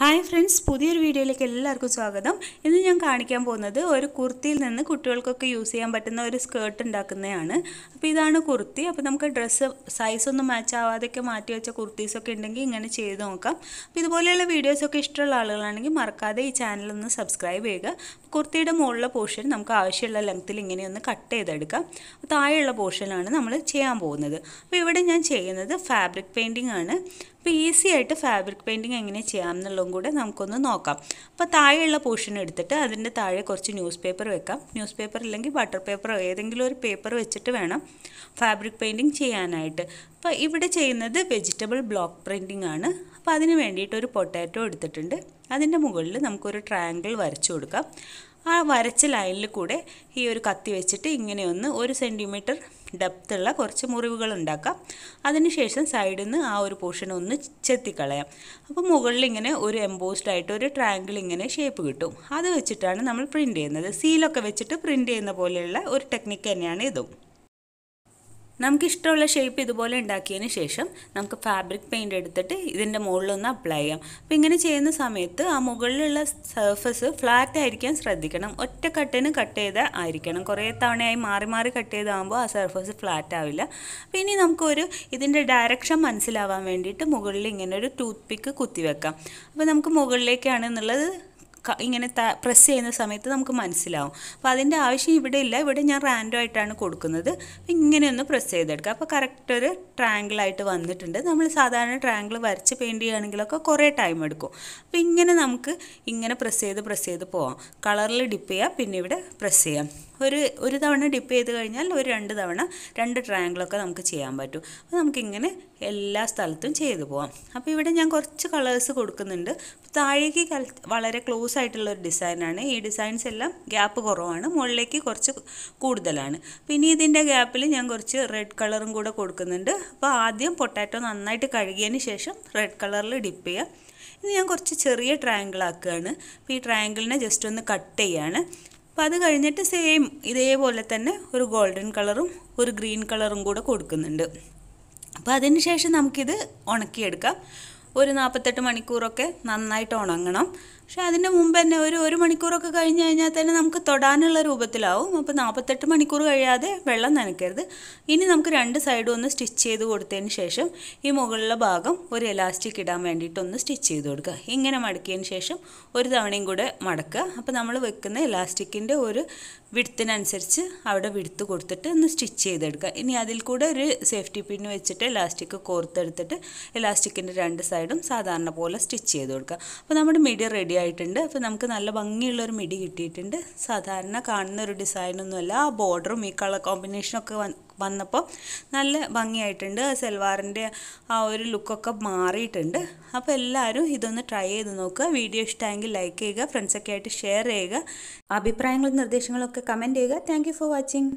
hi friends പുതിയൊരു വീഡിയോയിലേക്ക് എല്ലാവർക്കും സ്വാഗതം ഇന്ന് ഞാൻ കാണിക്കാൻ പോകുന്നത് ഒരു കുർത്തിയിൽ നിന്ന് കുട്ടികൾക്കൊക്കെ യൂസ് ചെയ്യാൻ പറ്റുന്ന ഒരു സ്കേർട്ട് ഉണ്ടാക്കുന്നതാണ് അപ്പോൾ ഇതാണ് കുർത്തി അപ്പോൾ നമുക്ക് ഡ്രസ്സ് സൈസൊന്നും മാച്ച് ആവാതെയൊക്കെ മാറ്റി വെച്ച കുർത്തീസൊക്കെ ഉണ്ടെങ്കിൽ ഇങ്ങനെ ചെയ്ത് നോക്കാം അപ്പോൾ ഇതുപോലെയുള്ള വീഡിയോസൊക്കെ ഇഷ്ടമുള്ള ആളുകളാണെങ്കിൽ മറക്കാതെ ഈ ചാനൽ ഒന്ന് സബ്സ്ക്രൈബ് ചെയ്യുക കുർത്തിയുടെ മുകളിലെ പോർഷൻ നമുക്ക് ആവശ്യമുള്ള ലെങ്ത്തിൽ ഇങ്ങനെയൊന്ന് കട്ട് ചെയ്തെടുക്കാം താഴെയുള്ള പോർഷനാണ് നമ്മൾ ചെയ്യാൻ പോകുന്നത് അപ്പോൾ ഇവിടെ ഞാൻ ചെയ്യുന്നത് ഫാബ്രിക് പെയിൻറ്റിങ് ആണ് അപ്പോൾ ഈസി ആയിട്ട് ഫാബ്രിക് പെയിൻറ്റിങ് എങ്ങനെ ചെയ്യാം എന്നുള്ളതും കൂടെ നമുക്കൊന്ന് നോക്കാം അപ്പോൾ താഴെയുള്ള പോർഷൻ എടുത്തിട്ട് അതിൻ്റെ താഴെ കുറച്ച് ന്യൂസ് പേപ്പർ വെക്കാം ന്യൂസ് പേപ്പർ ഇല്ലെങ്കിൽ ബട്ടർ പേപ്പറോ ഏതെങ്കിലും ഒരു പേപ്പർ വെച്ചിട്ട് വേണം ഫാബ്രിക് പെയിൻറ്റിങ് ചെയ്യാനായിട്ട് അപ്പോൾ ഇവിടെ ചെയ്യുന്നത് വെജിറ്റബിൾ ബ്ലോക്ക് പ്രിൻറ്റിങ് ആണ് അപ്പോൾ അതിന് വേണ്ടിയിട്ട് ഒരു പൊട്ടാറ്റോ എടുത്തിട്ടുണ്ട് അതിൻ്റെ മുകളിൽ നമുക്കൊരു ട്രയാങ്കിൾ വരച്ചു കൊടുക്കാം ആ വരച്ച ലൈനിൽ കൂടെ ഈ ഒരു കത്തി വെച്ചിട്ട് ഇങ്ങനെ ഒന്ന് ഒരു സെൻറ്റിമീറ്റർ ഉള്ള കുറച്ച് മുറിവുകൾ ഉണ്ടാക്കാം അതിനുശേഷം സൈഡിൽ നിന്ന് ആ ഒരു പോർഷൻ ഒന്ന് ചെത്തിക്കളയാം അപ്പോൾ മുകളിൽ ഇങ്ങനെ ഒരു എംബോസ്ഡ് ആയിട്ട് ഒരു ട്രയാങ്കിൾ ഇങ്ങനെ ഷേപ്പ് കിട്ടും അത് വെച്ചിട്ടാണ് നമ്മൾ പ്രിൻറ്റ് ചെയ്യുന്നത് സീലൊക്കെ വെച്ചിട്ട് പ്രിൻറ്റ് ചെയ്യുന്ന പോലെയുള്ള ഒരു ടെക്നിക്ക് തന്നെയാണ് ഇതും നമുക്കിഷ്ടമുള്ള ഷേപ്പ് ഇതുപോലെ ഉണ്ടാക്കിയതിന് ശേഷം നമുക്ക് ഫാബ്രിക് പെയിൻ്റ് എടുത്തിട്ട് ഇതിൻ്റെ മുകളിലൊന്ന് അപ്ലൈ ചെയ്യാം അപ്പോൾ ഇങ്ങനെ ചെയ്യുന്ന സമയത്ത് ആ മുകളിലുള്ള സർഫസ് ഫ്ലാറ്റ് ആയിരിക്കാൻ ശ്രദ്ധിക്കണം ഒറ്റ കട്ടിന് കട്ട് ചെയ്ത് ആയിരിക്കണം കുറേ തവണയായി മാറി മാറി കട്ട് ചെയ്താകുമ്പോൾ ആ സർഫസ് ഫ്ലാറ്റ് ആവില്ല അപ്പോൾ ഇനി നമുക്കൊരു ഇതിൻ്റെ ഡയറക്ഷൻ മനസ്സിലാവാൻ വേണ്ടിയിട്ട് മുകളിൽ ഇങ്ങനെ ഒരു ടൂത്ത് പിക്ക് കുത്തിവെക്കാം അപ്പോൾ നമുക്ക് മുകളിലേക്കാണ് എന്നുള്ളത് ഇങ്ങനെ പ്രസ് ചെയ്യുന്ന സമയത്ത് നമുക്ക് മനസ്സിലാവും അപ്പോൾ അതിൻ്റെ ആവശ്യം ഇവിടെ ഇല്ല ഇവിടെ ഞാൻ റാൻഡോ ആയിട്ടാണ് കൊടുക്കുന്നത് ഇങ്ങനെ ഒന്ന് പ്രസ് ചെയ്തെടുക്കുക അപ്പോൾ കറക്റ്റ് ഒരു ട്രാങ്കിളായിട്ട് വന്നിട്ടുണ്ട് നമ്മൾ സാധാരണ ട്രാങ്കിൾ വരച്ച് പെയിൻറ് ചെയ്യുകയാണെങ്കിലൊക്കെ കുറേ ടൈം എടുക്കും അപ്പോൾ ഇങ്ങനെ നമുക്ക് ഇങ്ങനെ പ്രസ് ചെയ്ത് പ്രസ് ചെയ്ത് പോവാം കളറിൽ ഡിപ്പ് ചെയ്യാം പിന്നെ ഇവിടെ പ്രസ് ചെയ്യാം ഒരു ഒരു തവണ ഡിപ്പ് ചെയ്ത് കഴിഞ്ഞാൽ ഒരു രണ്ട് തവണ രണ്ട് ട്രാങ്കിളൊക്കെ നമുക്ക് ചെയ്യാൻ പറ്റും അപ്പോൾ നമുക്കിങ്ങനെ എല്ലാ സ്ഥലത്തും ചെയ്തു പോവാം അപ്പോൾ ഇവിടെ ഞാൻ കുറച്ച് കളേഴ്സ് കൊടുക്കുന്നുണ്ട് താഴേക്ക് വളരെ ക്ലോസ് ആയിട്ടുള്ളൊരു ഒരു ഡിസൈനാണ് ഈ ഡിസൈൻസ് എല്ലാം ഗ്യാപ്പ് കുറവാണ് മുകളിലേക്ക് കുറച്ച് കൂടുതലാണ് പിന്നെ ഇതിൻ്റെ ഗ്യാപ്പിൽ ഞാൻ കുറച്ച് റെഡ് കളറും കൂടെ കൊടുക്കുന്നുണ്ട് അപ്പോൾ ആദ്യം പൊട്ടാറ്റോ നന്നായിട്ട് കഴുകിയതിന് ശേഷം റെഡ് കളറിൽ ഡിപ്പ് ചെയ്യുക ഇനി ഞാൻ കുറച്ച് ചെറിയ ട്രയാങ്കിൾ ആക്കുകയാണ് അപ്പോൾ ഈ ട്രയാങ്കിളിനെ ജസ്റ്റ് ഒന്ന് കട്ട് ചെയ്യുകയാണ് അപ്പോൾ അത് കഴിഞ്ഞിട്ട് സെയിം ഇതേപോലെ തന്നെ ഒരു ഗോൾഡൻ കളറും ഒരു ഗ്രീൻ കളറും കൂടെ കൊടുക്കുന്നുണ്ട് അപ്പോൾ അതിന് ശേഷം നമുക്കിത് ഉണക്കിയെടുക്കാം ഒരു നാൽപ്പത്തെട്ട് മണിക്കൂറൊക്കെ നന്നായിട്ട് ഉണങ്ങണം പക്ഷെ അതിൻ്റെ മുമ്പ് തന്നെ ഒരു ഒരു മണിക്കൂറൊക്കെ കഴിഞ്ഞ് കഴിഞ്ഞാൽ തന്നെ നമുക്ക് തൊടാനുള്ള രൂപത്തിലാവും അപ്പോൾ നാൽപ്പത്തെട്ട് മണിക്കൂർ കഴിയാതെ വെള്ളം നനയ്ക്കരുത് ഇനി നമുക്ക് രണ്ട് സൈഡും ഒന്ന് സ്റ്റിച്ച് ചെയ്ത് കൊടുത്തതിന് ശേഷം ഈ മുകളിലെ ഭാഗം ഒരു എലാസ്റ്റിക് ഇടാൻ വേണ്ടിയിട്ട് ഒന്ന് സ്റ്റിച്ച് ചെയ്ത് കൊടുക്കുക ഇങ്ങനെ മടക്കിയതിന് ശേഷം ഒരു തവണയും കൂടെ മടക്കുക അപ്പോൾ നമ്മൾ വെക്കുന്ന എലാസ്റ്റിക്കിൻ്റെ ഒരു വിടുത്തിനനുസരിച്ച് അവിടെ വിടുത്ത് കൊടുത്തിട്ട് ഒന്ന് സ്റ്റിച്ച് ചെയ്തെടുക്കുക ഇനി അതിൽ കൂടെ ഒരു സേഫ്റ്റി പിൻ വെച്ചിട്ട് എലാസ്റ്റിക് കോർത്തെടുത്തിട്ട് എലാസ്റ്റിക്കിൻ്റെ രണ്ട് സൈഡും സാധാരണ പോലെ സ്റ്റിച്ച് ചെയ്ത് കൊടുക്കുക അപ്പോൾ നമ്മുടെ മിഡി റെഡി റെഡിയായിട്ടുണ്ട് അപ്പോൾ നമുക്ക് നല്ല ഭംഗിയുള്ളൊരു മിടി കിട്ടിയിട്ടുണ്ട് സാധാരണ കാണുന്ന ഒരു ഡിസൈനൊന്നുമല്ല ആ ബോർഡറും ഈ കളർ കോമ്പിനേഷനൊക്കെ വന്നപ്പോൾ നല്ല ഭംഗിയായിട്ടുണ്ട് സെൽവാറിൻ്റെ ആ ഒരു ലുക്കൊക്കെ മാറിയിട്ടുണ്ട് അപ്പോൾ എല്ലാവരും ഇതൊന്ന് ട്രൈ ചെയ്ത് നോക്കുക വീഡിയോ ഇഷ്ടമായെങ്കിൽ ലൈക്ക് ചെയ്യുക ഫ്രണ്ട്സൊക്കെ ആയിട്ട് ഷെയർ ചെയ്യുക അഭിപ്രായങ്ങളും നിർദ്ദേശങ്ങളും ഒക്കെ കമൻറ്റ് ചെയ്യുക താങ്ക് ഫോർ വാച്ചിങ്